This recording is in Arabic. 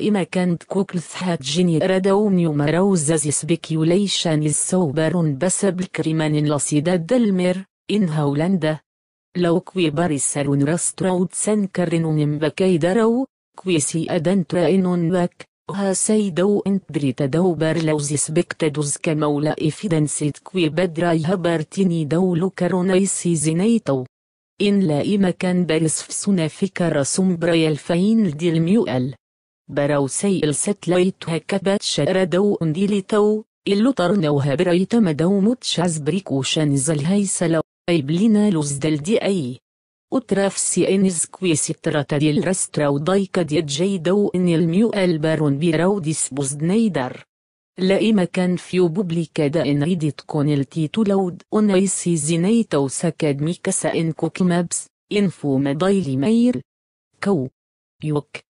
إما كانت كوكلث جيني ردون يوم روزز يسبك يليشان السوبرون بس بالكريمان لصيدة دلمير إن هولندا لو كوي باريسالون راستراود سنكرن من بكي درو سي أدنت رأينون بك ها سيدو انت دو بار لو زيسبك تدوز كمولا إفيدن سيد كوي بدراي هبرتيني دولو سي زينيتو إن لا إما كان بارس فسنا فكرة سمبريا الفين ديل ميوال براوسي الست ليت هكبت شرا دو انديلي تو اللو طرنوها بريت مدو متشاز بريكو شانزل هاي سلو اي بلينا لوزدل دي اي سي انز كويس تراتا دي الرسترا ودايكا دي جي دو ان الميو البارون بيروديس بوزدنيدر لأي مكان فيو بوبليكا دا ان ريديت كون التيتولود اونايسي زينيتو ساكادميكا سا ان كوك كوكمابس انفو مدايلي مير كو يوك